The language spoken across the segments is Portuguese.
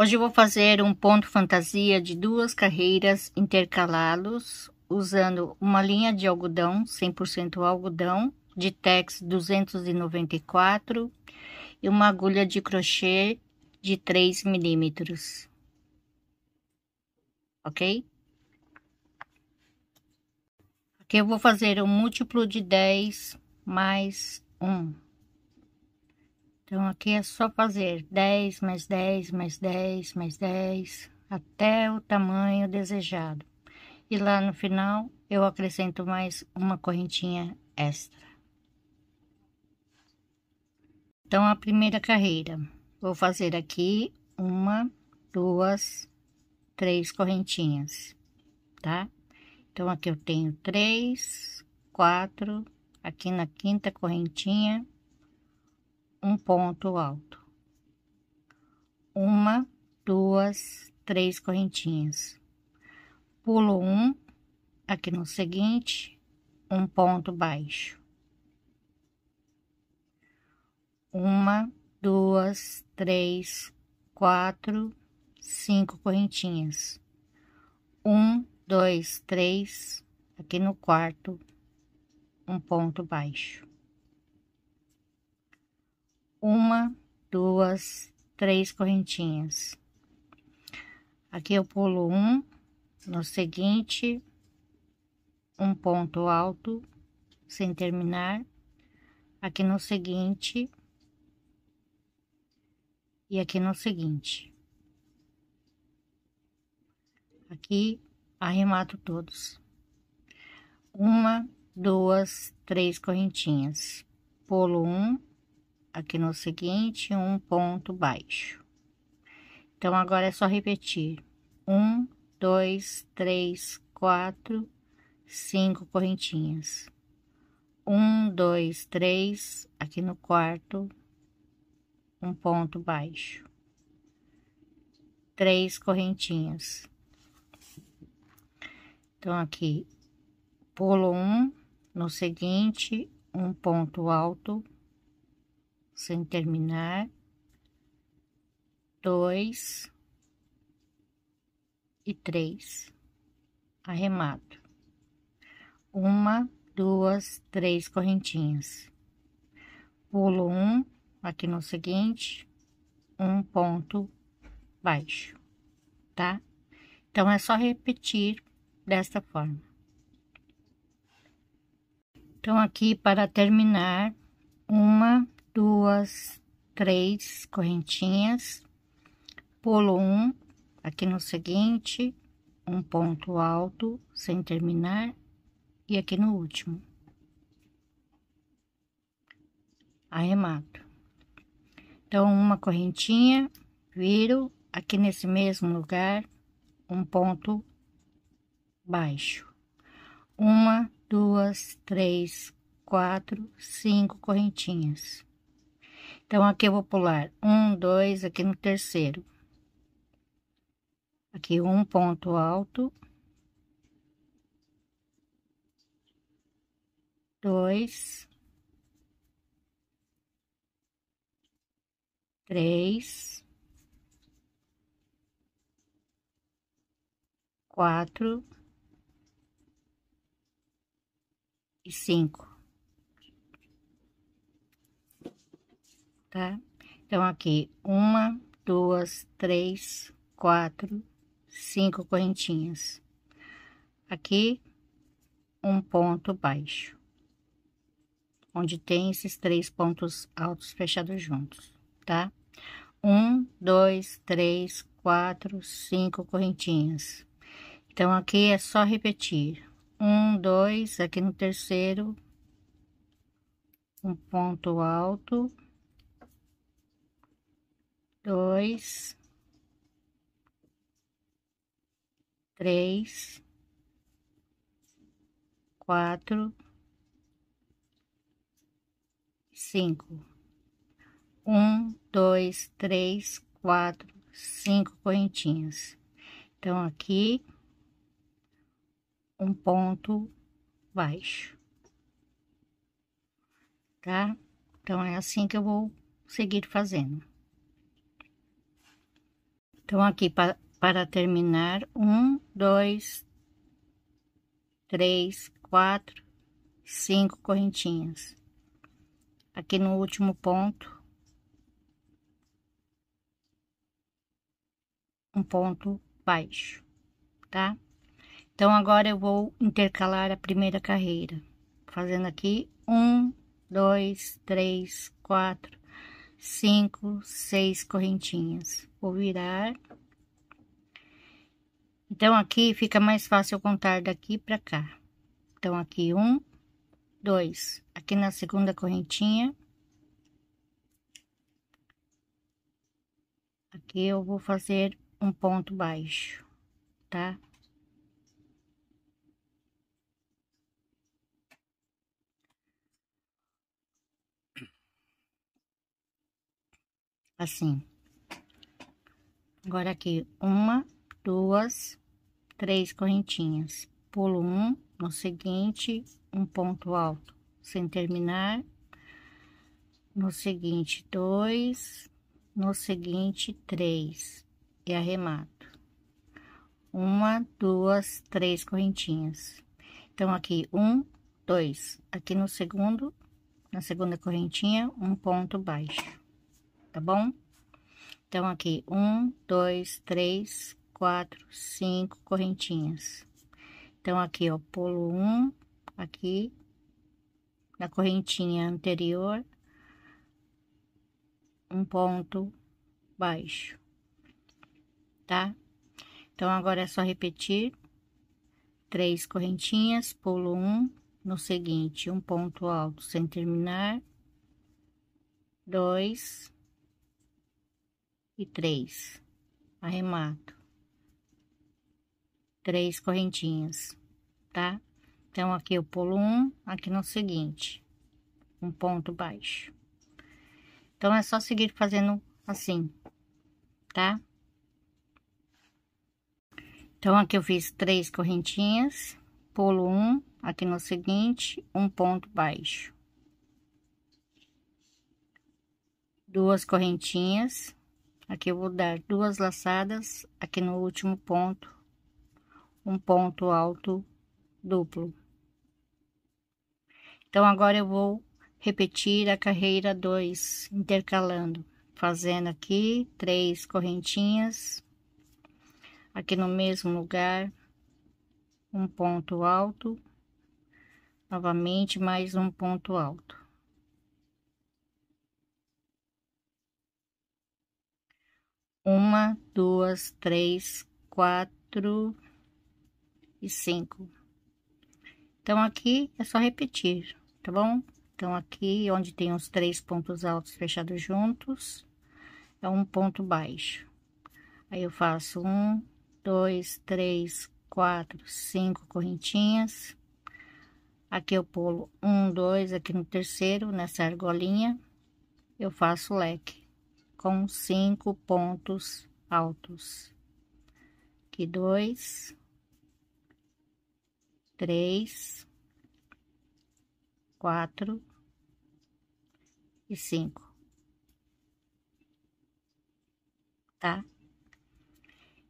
Hoje eu vou fazer um ponto fantasia de duas carreiras intercalados, usando uma linha de algodão, 100% algodão, de Tex 294 e uma agulha de crochê de 3 milímetros. Ok? Aqui eu vou fazer um múltiplo de 10 mais 1. Então, aqui é só fazer 10 mais 10 mais 10 mais 10 até o tamanho desejado. E lá no final, eu acrescento mais uma correntinha extra. Então, a primeira carreira, vou fazer aqui uma, duas, três correntinhas, tá? Então, aqui eu tenho três, quatro, aqui na quinta correntinha, um ponto alto. Uma, duas, três correntinhas. Pulo um, aqui no seguinte, um ponto baixo. Uma, duas, três, quatro, cinco correntinhas. Um, dois, três, aqui no quarto, um ponto baixo uma, duas, três correntinhas. Aqui eu pulo um, no seguinte, um ponto alto sem terminar, aqui no seguinte, e aqui no seguinte. Aqui arremato todos. Uma, duas, três correntinhas. Pulo um, aqui no seguinte, um ponto baixo. Então, agora é só repetir. Um, dois, três, quatro, cinco correntinhas. Um, dois, três, aqui no quarto, um ponto baixo. Três correntinhas. Então, aqui, pulo um, no seguinte, um ponto alto, sem terminar, dois e três, arremato, uma, duas, três correntinhas, pulo um, aqui no seguinte, um ponto baixo, tá? Então, é só repetir desta forma. Então, aqui para terminar, uma, duas, três correntinhas, pulo um, aqui no seguinte, um ponto alto sem terminar, e aqui no último. Arremato. Então, uma correntinha, viro, aqui nesse mesmo lugar, um ponto baixo. Uma, duas, três, quatro, cinco correntinhas. Então, aqui eu vou pular um, dois, aqui no terceiro. Aqui um ponto alto. Dois. Três. Quatro. E cinco. tá? Então, aqui, uma, duas, três, quatro, cinco correntinhas. Aqui, um ponto baixo, onde tem esses três pontos altos fechados juntos, tá? Um, dois, três, quatro, cinco correntinhas. Então, aqui é só repetir. Um, dois, aqui no terceiro, um ponto alto dois, três, quatro, cinco. Um, dois, três, quatro, cinco correntinhas. Então, aqui, um ponto baixo, tá? Então, é assim que eu vou seguir fazendo. Então, aqui pa para terminar, um, dois, três, quatro, cinco correntinhas. Aqui no último ponto, um ponto baixo, tá? Então, agora eu vou intercalar a primeira carreira, fazendo aqui um, dois, três, quatro, cinco, seis correntinhas. Vou virar. Então, aqui fica mais fácil contar daqui pra cá. Então, aqui um, dois. Aqui na segunda correntinha. Aqui eu vou fazer um ponto baixo, tá? Assim. Agora, aqui, uma, duas, três correntinhas. Pulo um, no seguinte, um ponto alto sem terminar. No seguinte, dois. No seguinte, três. E arremato. Uma, duas, três correntinhas. Então, aqui, um, dois. Aqui no segundo, na segunda correntinha, um ponto baixo. Tá bom? Então, aqui, um, dois, três, quatro, cinco correntinhas. Então, aqui, ó, pulo um, aqui, na correntinha anterior, um ponto baixo, tá? Então, agora é só repetir três correntinhas, pulo um, no seguinte, um ponto alto sem terminar, dois, e três. Arremato. Três correntinhas, tá? Então, aqui eu pulo um, aqui no seguinte, um ponto baixo. Então, é só seguir fazendo assim, tá? Então, aqui eu fiz três correntinhas, pulo um, aqui no seguinte, um ponto baixo. Duas correntinhas, Aqui eu vou dar duas laçadas, aqui no último ponto, um ponto alto duplo. Então, agora eu vou repetir a carreira 2, intercalando, fazendo aqui três correntinhas, aqui no mesmo lugar, um ponto alto, novamente mais um ponto alto. Uma, duas, três, quatro e cinco. Então, aqui é só repetir, tá bom? Então, aqui onde tem os três pontos altos fechados juntos, é um ponto baixo. Aí, eu faço um, dois, três, quatro, cinco correntinhas. Aqui eu pulo um, dois, aqui no terceiro, nessa argolinha, eu faço leque com cinco pontos altos. Aqui dois, três, quatro e cinco. Tá?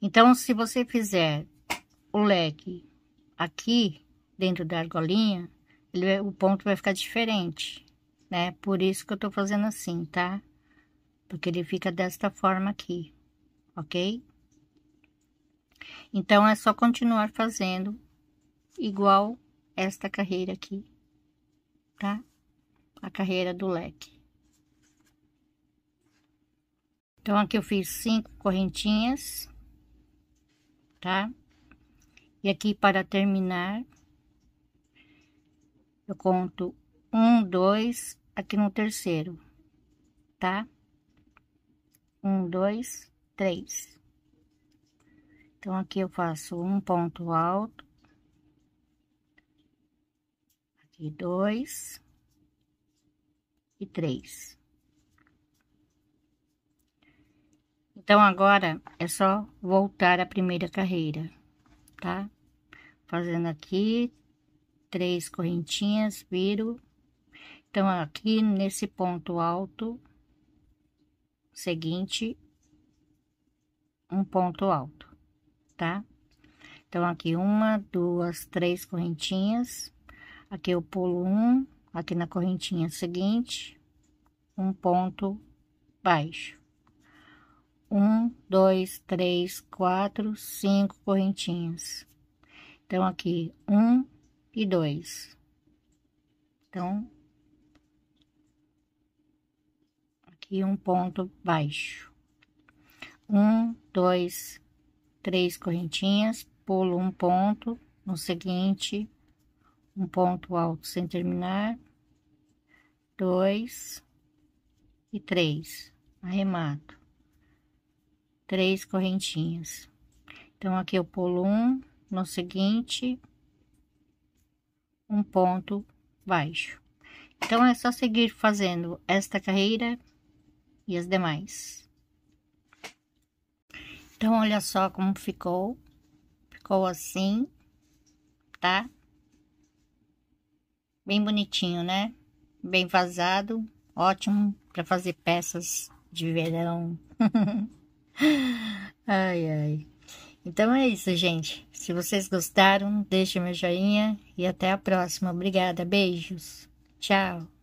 Então, se você fizer o leque aqui dentro da argolinha, ele, o ponto vai ficar diferente, né? Por isso que eu tô fazendo assim, tá? porque ele fica desta forma aqui, ok? Então, é só continuar fazendo igual esta carreira aqui, tá? A carreira do leque. Então, aqui eu fiz cinco correntinhas, tá? E aqui, para terminar, eu conto um, dois, aqui no terceiro, tá? um, dois, três. Então, aqui eu faço um ponto alto. Aqui, dois. E três. Então, agora, é só voltar a primeira carreira, tá? Fazendo aqui, três correntinhas, viro. Então, aqui nesse ponto alto, seguinte um ponto alto, tá? Então, aqui uma, duas, três correntinhas. Aqui eu pulo um, aqui na correntinha seguinte, um ponto baixo. Um, dois, três, quatro, cinco correntinhas. Então, aqui um e dois. Então, e um ponto baixo. Um, dois, três correntinhas, pulo um ponto, no seguinte, um ponto alto sem terminar, dois e três, arremato, três correntinhas. Então, aqui eu pulo um, no seguinte, um ponto baixo. Então, é só seguir fazendo esta carreira e as demais. Então, olha só como ficou. Ficou assim, tá? Bem bonitinho, né? Bem vazado, ótimo para fazer peças de verão. ai, ai. Então é isso, gente. Se vocês gostaram, deixe meu joinha e até a próxima. Obrigada, beijos. Tchau.